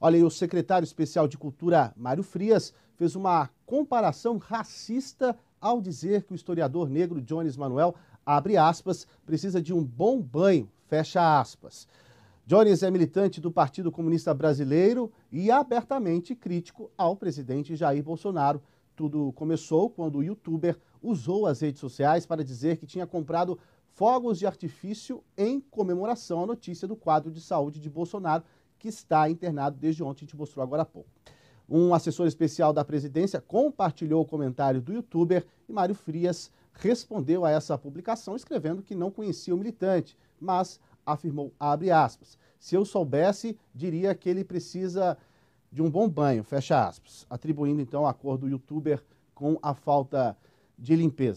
Olha, aí o secretário especial de Cultura, Mário Frias, fez uma comparação racista ao dizer que o historiador negro Jones Manuel, abre aspas, precisa de um bom banho, fecha aspas. Jones é militante do Partido Comunista Brasileiro e abertamente crítico ao presidente Jair Bolsonaro. Tudo começou quando o youtuber usou as redes sociais para dizer que tinha comprado fogos de artifício em comemoração à notícia do quadro de saúde de Bolsonaro que está internado desde ontem, a gente mostrou agora há pouco. Um assessor especial da presidência compartilhou o comentário do youtuber e Mário Frias respondeu a essa publicação escrevendo que não conhecia o militante, mas afirmou, abre aspas, se eu soubesse, diria que ele precisa de um bom banho, fecha aspas, atribuindo então a cor do youtuber com a falta de limpeza.